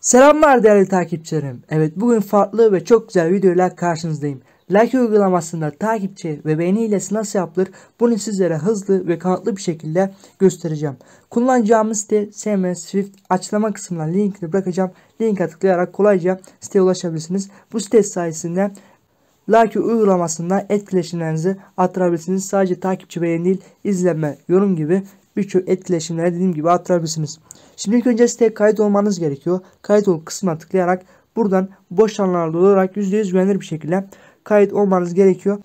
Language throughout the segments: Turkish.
Selamlar değerli takipçilerim. Evet bugün farklı ve çok güzel videoyla karşınızdayım. Like uygulamasında takipçi ve beğeni ile nasıl yapılır bunu sizlere hızlı ve kanıtlı bir şekilde göstereceğim. Kullanacağımız site SMS Swift açıklama kısmına linkini bırakacağım. Link tıklayarak kolayca siteye ulaşabilirsiniz. Bu site sayesinde Like uygulamasında etkileşimlerinizi artırabilirsiniz. Sadece takipçi beğeni değil izlenme, yorum gibi birçok etkileşimlere dediğim gibi attırabilirsiniz. Şimdi ilk önce siteye kayıt olmanız gerekiyor. Kayıt ol kısmına tıklayarak buradan boş alanlarda olarak %100 güvenilir bir şekilde kayıt olmanız gerekiyor.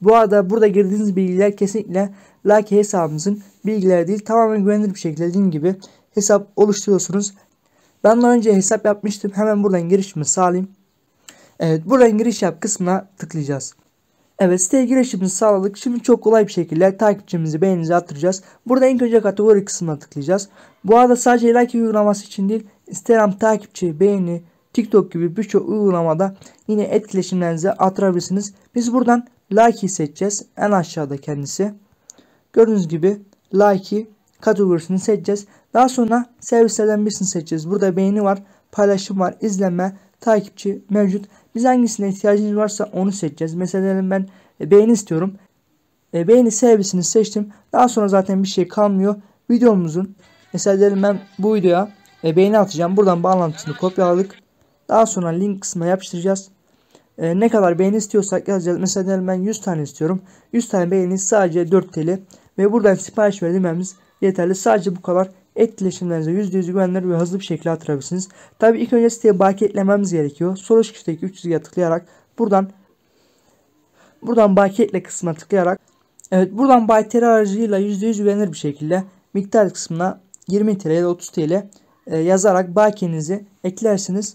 Bu arada burada girdiğiniz bilgiler kesinlikle Lucky hesabımızın bilgileri değil tamamen güvenilir bir şekilde dediğim gibi hesap oluşturuyorsunuz. Ben daha önce hesap yapmıştım hemen buradan girişimi sağlayayım. Evet buradan giriş yap kısmına tıklayacağız. Evet siteye girişimizi sağladık. Şimdi çok kolay bir şekilde takipçimizi beğeninizi attıracağız. Burada en önce kategori kısmına tıklayacağız. Bu arada sadece like uygulaması için değil Instagram takipçi, beğeni, TikTok gibi birçok uygulamada yine etkileşimlerinizi attırabilirsiniz. Biz buradan like'i seçeceğiz. En aşağıda kendisi. Gördüğünüz gibi like'i kategorisini seçeceğiz. Daha sonra servislerden birisini seçeceğiz. Burada beğeni var, paylaşım var, izlenme, takipçi mevcut. Biz hangisine ihtiyacınız varsa onu seçeceğiz. Mesela ben e, beğeni istiyorum. E, beğeni servisini seçtim. Daha sonra zaten bir şey kalmıyor. Videomuzun mesela diyelim ben bu videoya e, beğeni atacağım. Buradan bağlantısını kopyaladık. Daha sonra link kısmına yapıştıracağız. ne kadar beğeni istiyorsak yazacağız. Mesela diyelim ben 100 tane istiyorum. 100 tane beğeni sadece 4 TL. Ve buradan sipariş verilmemiz yeterli. Sadece bu kadar etkileşimlerinize %100 güvenilir ve hızlı bir şekilde hatırlayabilirsiniz. Tabi ilk önce siteye baki eklememiz gerekiyor. Sol üst köşedeki 300'e tıklayarak buradan buradan baki ekle kısmına tıklayarak evet buradan buy TL aracıyla %100 güvenilir bir şekilde miktar kısmına 20 TL ya da 30 TL e, yazarak bakiyenizi eklersiniz.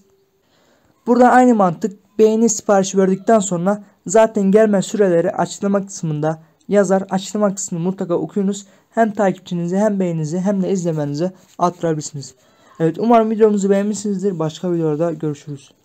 Buradan aynı mantık beğeni siparişi verdikten sonra zaten gelme süreleri açıklama kısmında yazar açıklama kısmını mutlaka okuyunuz. Hem takipçinizi hem beğeninizi hem de izlemenizi arttırabilirsiniz. Evet umarım videomuzu beğenmişsinizdir. Başka videolarda görüşürüz.